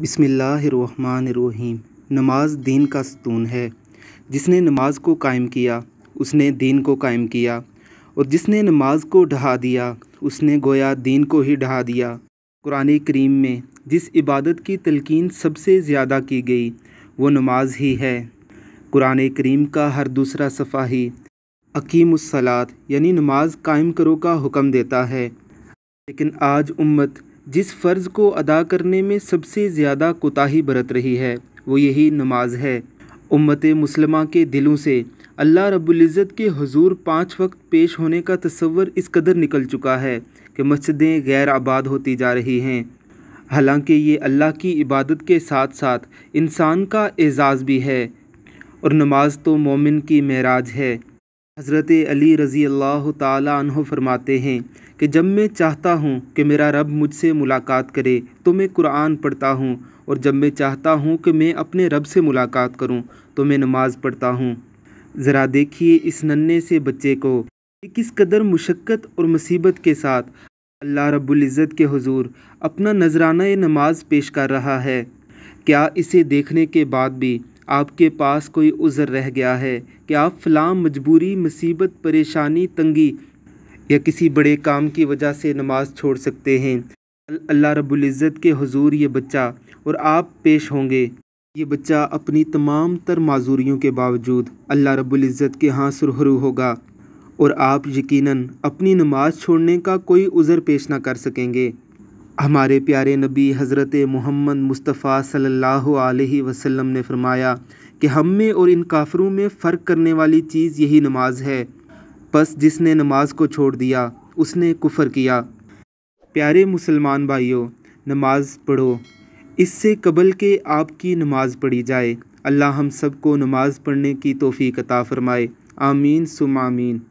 बिसमीम नमाज दीन का सतून है जिसने नमाज को कायम किया उसने दीन को कायम किया और जिसने नमाज को ढहा दिया उसने गोया दीन को ही ढहा दिया कुरान करीम में जिस इबादत की तलकिन सबसे ज़्यादा की गई वो नमाज ही है कुरान करीम का हर दूसरा सफ़ा ही अकीमसलात यानी नमाज कायम करो का हुक्म देता है लेकिन आज उम्मत जिस फ़र्ज़ को अदा करने में सबसे ज़्यादा कोताही बरत रही है वो यही नमाज है उम्मत मुसलमा के दिलों से अल्लाह रबुल्ज़त के हजूर पाँच वक्त पेश होने का तस्वर इस कदर निकल चुका है कि मस्जिदें गैर आबाद होती जा रही हैं हालांकि ये अल्लाह की इबादत के साथ साथ इंसान का एज़ाज़ भी है और नमाज तो मोमिन की महराज है हज़रत अली रज़ी अल्लाह तह फरमाते हैं कि जब मैं चाहता हूँ कि मेरा रब मुझसे मुलाकात करे तो मैं कुरान पढ़ता हूँ और जब मैं चाहता हूँ कि मैं अपने रब से मुलाकात करूँ तो मैं नमाज़ पढ़ता हूँ ज़रा देखिए इस नन्हे से बच्चे को किस कदर मुशक्क़त और मुसीबत के साथ अल्लाह रबुल्ज़त के हजूर अपना नजराना नमाज पेश कर रहा है क्या इसे देखने के बाद भी आपके पास कोई उज़र रह गया है कि आप फलाम मजबूरी मुसीबत परेशानी तंगी या किसी बड़े काम की वजह से नमाज छोड़ सकते हैं अल्लाह रबुल्ज़त के हजूर ये बच्चा और आप पेश होंगे ये बच्चा अपनी तमाम तर माजूरियों के बावजूद अल्लाह रबुल्ज़त के हाँ सुरहरू होगा और आप यकीनन अपनी नमाज़ छोड़ने का कोई उज़र पेश ना कर सकेंगे हमारे प्यारे नबी हज़रत मोहम्मद मुस्तफ़ा सल्लल्लाहु अलैहि वसल्लम ने फरमाया कि हम में और इन काफ़रों में फ़र्क करने वाली चीज़ यही नमाज है बस जिसने नमाज को छोड़ दिया उसने कुफ़र किया प्यारे मुसलमान भाइयों नमाज पढ़ो इससे कबल के आपकी नमाज पढ़ी जाए अल्लाह हम सबको नमाज़ पढ़ने की तोफ़ी कता फ़रमाए आमीन सुम आमीन